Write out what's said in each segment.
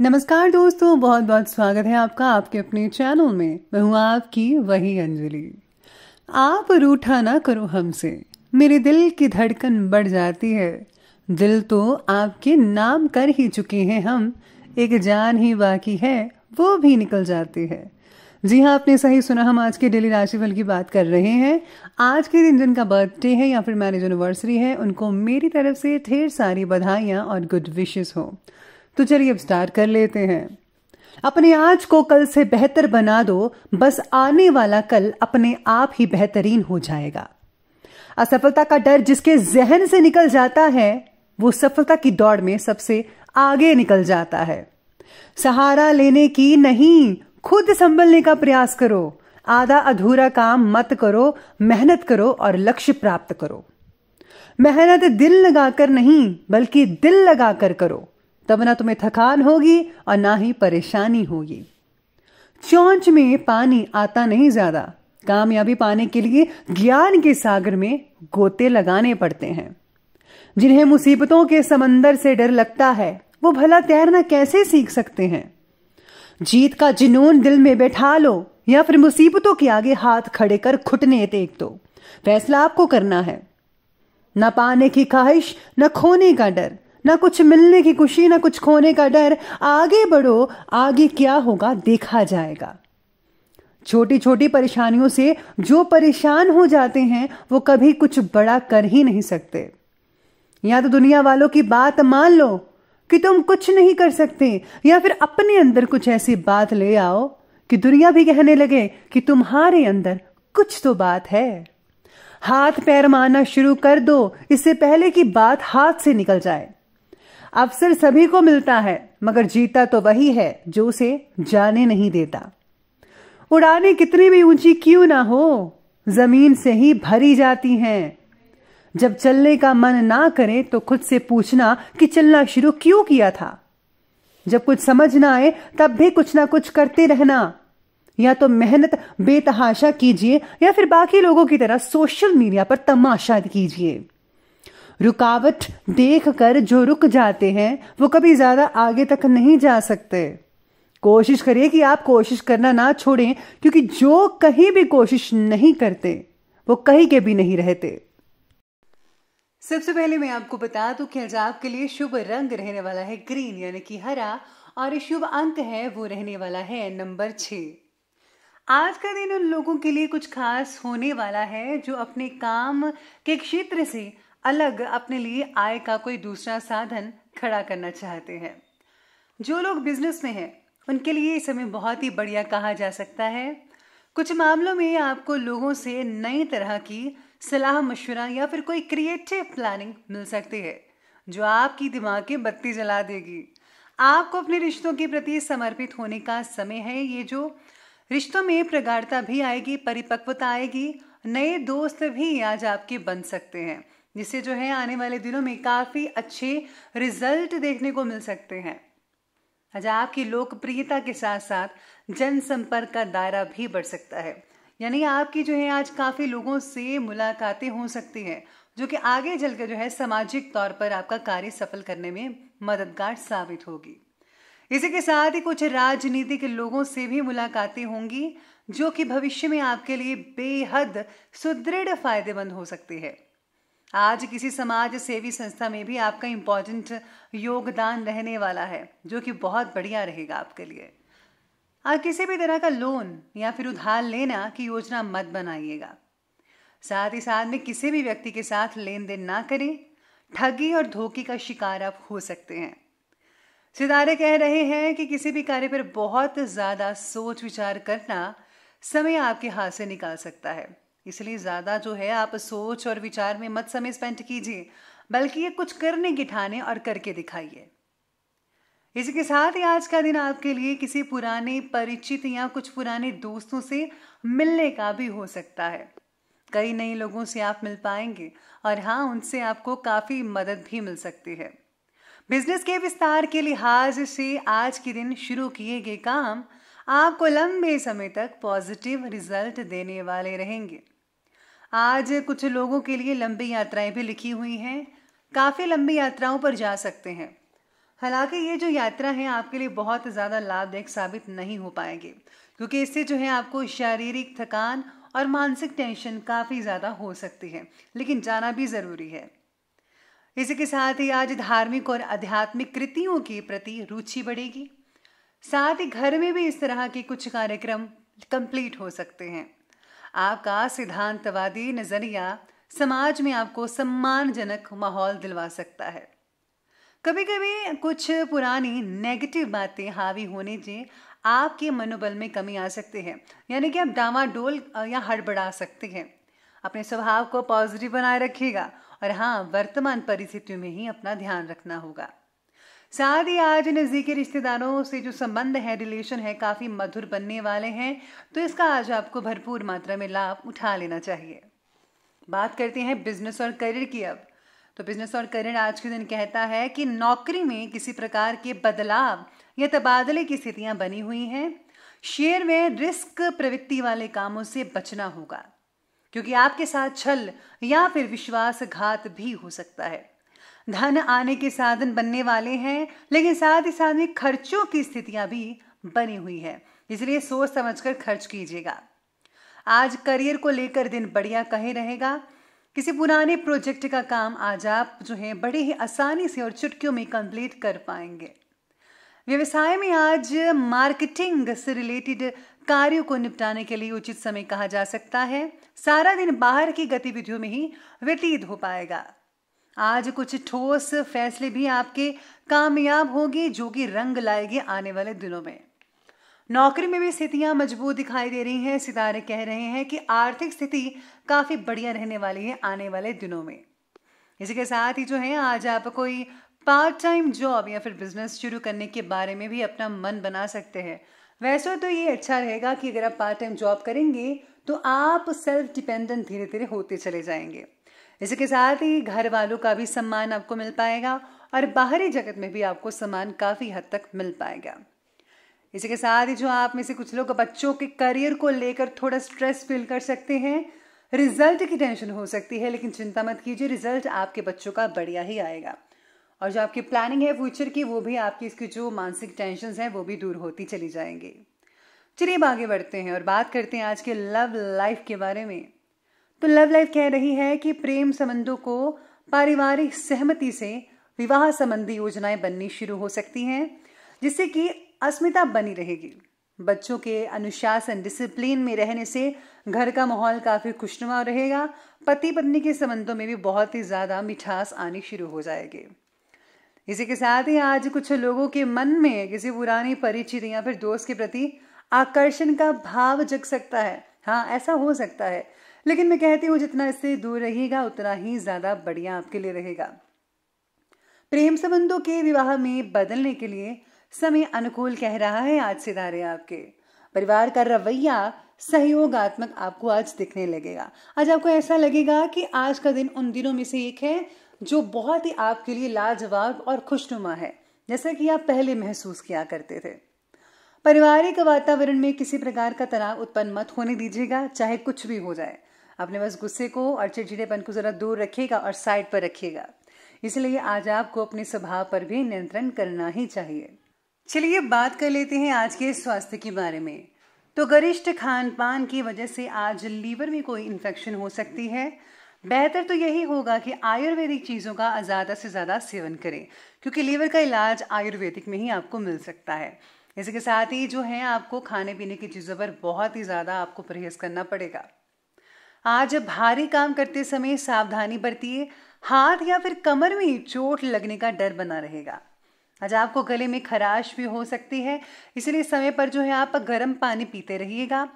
नमस्कार दोस्तों बहुत बहुत स्वागत है आपका आपके अपने चैनल में मैं हूँ आपकी वही अंजलि आप रूठा ना करो हमसे मेरे दिल की धड़कन बढ़ जाती है दिल तो आपके नाम कर ही चुके हैं हम एक जान ही बाकी है वो भी निकल जाती है जी हाँ आपने सही सुना हम आज के डेली राशिफल की बात कर रहे हैं आज के दिन जिनका बर्थडे है या फिर मैरिज एनिवर्सरी है उनको मेरी तरफ से ढेर सारी बधाइयाँ और गुड विशेस हो तो चलिए अब स्टार्ट कर लेते हैं अपने आज को कल से बेहतर बना दो बस आने वाला कल अपने आप ही बेहतरीन हो जाएगा असफलता का डर जिसके जहन से निकल जाता है वो सफलता की दौड़ में सबसे आगे निकल जाता है सहारा लेने की नहीं खुद संभलने का प्रयास करो आधा अधूरा काम मत करो मेहनत करो और लक्ष्य प्राप्त करो मेहनत दिल लगाकर नहीं बल्कि दिल लगाकर करो तब ना तुम्हें थकान होगी और ना ही परेशानी होगी चौंच में पानी आता नहीं ज्यादा कामयाबी पाने के लिए ज्ञान के सागर में गोते लगाने पड़ते हैं जिन्हें मुसीबतों के समंदर से डर लगता है वो भला तैरना कैसे सीख सकते हैं जीत का जुनून दिल में बैठा लो या फिर मुसीबतों के आगे हाथ खड़े कर खुटने देख दो फैसला आपको करना है न पाने की ख्वाहिश न खोने का डर ना कुछ मिलने की खुशी ना कुछ खोने का डर आगे बढ़ो आगे क्या होगा देखा जाएगा छोटी छोटी परेशानियों से जो परेशान हो जाते हैं वो कभी कुछ बड़ा कर ही नहीं सकते या तो दुनिया वालों की बात मान लो कि तुम कुछ नहीं कर सकते या फिर अपने अंदर कुछ ऐसी बात ले आओ कि दुनिया भी कहने लगे कि तुम्हारे अंदर कुछ तो बात है हाथ पैर मारना शुरू कर दो इससे पहले कि बात हाथ से निकल जाए अवसर सभी को मिलता है मगर जीता तो वही है जो उसे जाने नहीं देता उड़ाने कितनी भी ऊंची क्यों ना हो जमीन से ही भरी जाती हैं जब चलने का मन ना करे तो खुद से पूछना कि चलना शुरू क्यों किया था जब कुछ समझ ना आए तब भी कुछ ना कुछ करते रहना या तो मेहनत बेतहाशा कीजिए या फिर बाकी लोगों की तरह सोशल मीडिया पर तमाशा कीजिए रुकावट देख कर जो रुक जाते हैं वो कभी ज़्यादा आगे तक नहीं जा सकते कोशिश करिए कि आप कोशिश करना ना छोड़ें क्योंकि जो कहीं भी कोशिश नहीं करते वो कहीं के भी नहीं रहते सबसे पहले मैं आपको बता दूं कि आज आपके लिए शुभ रंग रहने वाला है ग्रीन यानी कि हरा और शुभ अंक है वो रहने वाला है नंबर छ आज का दिन उन लोगों के लिए कुछ खास होने वाला है जो अपने काम के क्षेत्र से अलग अपने लिए आय का कोई दूसरा साधन खड़ा करना चाहते हैं जो लोग बिजनेस में हैं उनके लिए इस समय बहुत ही बढ़िया कहा जा सकता है कुछ मामलों में आपको लोगों से नई तरह की सलाह मशवरा या फिर कोई क्रिएटिव प्लानिंग मिल सकती है जो आपकी दिमाग की बत्ती जला देगी आपको अपने रिश्तों के प्रति समर्पित होने का समय है ये जो रिश्तों में प्रगाढ़ता भी आएगी परिपक्वता आएगी नए दोस्त भी आज आपके बन सकते हैं जिससे जो है आने वाले दिनों में काफ़ी अच्छे रिजल्ट देखने को मिल सकते हैं आज अच्छा, आपकी लोकप्रियता के साथ साथ जनसंपर्क का दायरा भी बढ़ सकता है यानी आपकी जो है आज काफ़ी लोगों से मुलाकातें हो सकती हैं जो कि आगे चलकर जो है सामाजिक तौर पर आपका कार्य सफल करने में मददगार साबित होगी इसी के साथ ही कुछ राजनीतिक लोगों से भी मुलाकातें होंगी जो कि भविष्य में आपके लिए बेहद सुदृढ़ फायदेमंद हो सकती है आज किसी समाज सेवी संस्था में भी आपका इंपॉर्टेंट योगदान रहने वाला है जो कि बहुत बढ़िया रहेगा आपके लिए आप किसी भी तरह का लोन या फिर उधार लेना की योजना मत बनाइएगा साथ ही साथ में किसी भी व्यक्ति के साथ लेन देन ना करें ठगी और धोखे का शिकार आप हो सकते हैं सितारे कह रहे हैं कि किसी भी कार्य पर बहुत ज़्यादा सोच विचार करना समय आपके हाथ से निकाल सकता है इसलिए ज़्यादा जो है आप सोच और विचार में मत समय स्पेंड कीजिए बल्कि ये कुछ करने की ठाने और करके दिखाइए इसी के साथ ही आज का दिन आपके लिए किसी पुराने परिचित या कुछ पुराने दोस्तों से मिलने का भी हो सकता है कई नए लोगों से आप मिल पाएंगे और हाँ उनसे आपको काफ़ी मदद भी मिल सकती है बिजनेस के विस्तार के लिहाज से आज के दिन शुरू किए गए काम आपको लंबे समय तक पॉजिटिव रिजल्ट देने वाले रहेंगे आज कुछ लोगों के लिए लंबी यात्राएं भी लिखी हुई हैं काफ़ी लंबी यात्राओं पर जा सकते हैं हालांकि ये जो यात्रा है आपके लिए बहुत ज़्यादा लाभदायक साबित नहीं हो पाएंगे क्योंकि इससे जो है आपको शारीरिक थकान और मानसिक टेंशन काफ़ी ज़्यादा हो सकती है लेकिन जाना भी ज़रूरी है इसी के साथ ही आज धार्मिक और आध्यात्मिक कृतियों के प्रति रुचि बढ़ेगी साथ ही घर में भी इस तरह के कुछ कार्यक्रम कंप्लीट हो सकते हैं आपका सिद्धांतवादी नज़रिया समाज में आपको सम्मानजनक माहौल दिलवा सकता है कभी कभी कुछ पुरानी नेगेटिव बातें हावी होने से आपके मनोबल में कमी आ सकती है यानी कि आप डामाडोल या हड़बड़ा सकते हैं अपने स्वभाव को पॉजिटिव बनाए रखिएगा और हाँ वर्तमान परिस्थितियों में ही अपना ध्यान रखना होगा साथ ही आज नज़दीकी रिश्तेदारों से जो संबंध है रिलेशन है काफ़ी मधुर बनने वाले हैं तो इसका आज आपको भरपूर मात्रा में लाभ उठा लेना चाहिए बात करते हैं बिजनेस और करियर की अब तो बिजनेस और करियर आज के दिन कहता है कि नौकरी में किसी प्रकार के बदलाव या तबादले की स्थितियां बनी हुई हैं शेयर में रिस्क प्रवृत्ति वाले कामों से बचना होगा क्योंकि आपके साथ छल या फिर विश्वासघात भी हो सकता है धन आने के साधन बनने वाले हैं लेकिन साथ ही साथ में खर्चों की स्थितियां भी बनी हुई है इसलिए सोच समझकर खर्च कीजिएगा आज करियर को लेकर दिन बढ़िया कहे रहेगा किसी पुराने प्रोजेक्ट का काम आज आप जो है बड़े ही आसानी से और चुटकियों में कंप्लीट कर पाएंगे व्यवसाय में आज मार्केटिंग से रिलेटेड कार्यों को निपटाने के लिए उचित समय कहा जा सकता है सारा दिन बाहर की गतिविधियों में ही व्यतीत हो पाएगा आज कुछ ठोस फैसले भी आपके कामयाब होंगे जो कि रंग लाएंगे आने वाले दिनों में नौकरी में भी स्थितियां मजबूत दिखाई दे रही हैं सितारे कह रहे हैं कि आर्थिक स्थिति काफी बढ़िया रहने वाली है आने वाले दिनों में इसी के साथ ही जो है आज आप कोई पार्ट टाइम जॉब या फिर बिजनेस शुरू करने के बारे में भी अपना मन बना सकते हैं वैसे तो ये अच्छा रहेगा कि अगर आप पार्ट टाइम जॉब करेंगे तो आप सेल्फ डिपेंडेंट धीरे धीरे होते चले जाएंगे इसी के साथ ही घर वालों का भी सम्मान आपको मिल पाएगा और बाहरी जगत में भी आपको सम्मान काफ़ी हद तक मिल पाएगा इसी के साथ ही जो आप में से कुछ लोग बच्चों के करियर को लेकर थोड़ा स्ट्रेस फील कर सकते हैं रिजल्ट की टेंशन हो सकती है लेकिन चिंता मत कीजिए रिजल्ट आपके बच्चों का बढ़िया ही आएगा और जो आपकी प्लानिंग है फ्यूचर की वो भी आपकी इसकी जो मानसिक टेंशन है वो भी दूर होती चली जाएंगी चलिए आगे बढ़ते हैं और बात करते हैं आज के लव लाइफ के बारे में तो लव लाइफ कह रही है कि प्रेम संबंधों को पारिवारिक सहमति से विवाह संबंधी योजनाएं बननी शुरू हो सकती हैं जिससे कि अस्मिता बनी रहेगी बच्चों के अनुशासन डिसिप्लिन में रहने से घर का माहौल काफ़ी खुशनुमा रहेगा पति पत्नी के संबंधों में भी बहुत ही ज़्यादा मिठास आनी शुरू हो जाएगी इसी के साथ ही आज कुछ लोगों के मन में किसी पुरानी परिचित या फिर दोस्त के प्रति आकर्षण का भाव जग सकता है हाँ ऐसा हो सकता है लेकिन मैं कहती हूँ जितना इससे दूर रहिएगा उतना ही ज़्यादा बढ़िया आपके लिए रहेगा प्रेम संबंधों के विवाह में बदलने के लिए समय अनुकूल कह रहा है आज सितारे आपके परिवार का रवैया सहयोगात्मक आपको आज दिखने लगेगा आज आपको ऐसा लगेगा कि आज का दिन उन दिनों में से एक है जो बहुत ही आपके लिए लाजवाब और खुशनुमा है जैसा कि आप पहले महसूस किया करते थे पारिवारिक वातावरण में किसी प्रकार का तनाव उत्पन्न मत होने दीजिएगा चाहे कुछ भी हो जाए अपने बस गुस्से को और चिड़चिड़ेपन को ज़रा दूर रखिएगा और साइड पर रखिएगा इसलिए आज आपको अपने स्वभाव पर भी नियंत्रण करना ही चाहिए चलिए बात कर लेते हैं आज के स्वास्थ्य के बारे में तो गरिष्ठ खान पान की वजह से आज लीवर में कोई इन्फेक्शन हो सकती है बेहतर तो यही होगा कि आयुर्वेदिक चीज़ों का ज़्यादा से ज़्यादा सेवन करें क्योंकि लीवर का इलाज आयुर्वेदिक में ही आपको मिल सकता है इसके साथ ही जो है आपको खाने पीने की चीज़ों पर बहुत ही ज़्यादा आपको परहेज करना पड़ेगा आज भारी काम करते समय सावधानी बरतिए हाथ या फिर कमर में चोट लगने का डर बना रहेगा आज आपको गले में खराश भी हो सकती है इसलिए समय पर जो है आप गर्म पानी पीते रहिएगा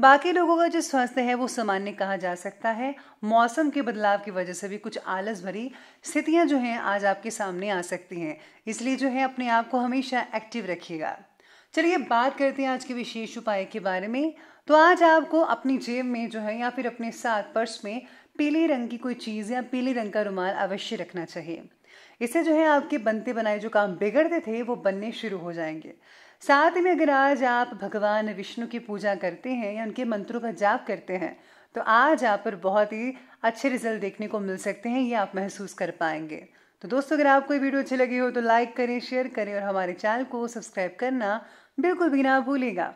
बाकी लोगों का जो स्वास्थ्य है वो सामान्य कहा जा सकता है मौसम के बदलाव की वजह से भी कुछ आलस भरी स्थितियां जो हैं आज आपके सामने आ सकती हैं इसलिए जो है अपने आप को हमेशा एक्टिव रखिएगा चलिए बात करते हैं आज के विशेष उपाय के बारे में तो आज आपको अपनी जेब में जो है या फिर अपने साथ पर्स में पीले रंग की कोई चीज़ या पीले रंग का रुमाल अवश्य रखना चाहिए इससे जो है आपके बनते बनाए जो काम बिगड़ते थे वो बनने शुरू हो जाएंगे साथ में अगर आज आप भगवान विष्णु की पूजा करते हैं या उनके मंत्रों का जाप करते हैं तो आज आप पर बहुत ही अच्छे रिजल्ट देखने को मिल सकते हैं ये आप महसूस कर पाएंगे तो दोस्तों अगर आपको ये वीडियो अच्छी लगी हो तो लाइक करें शेयर करें और हमारे चैनल को सब्सक्राइब करना बिल्कुल भी ना भूलेगा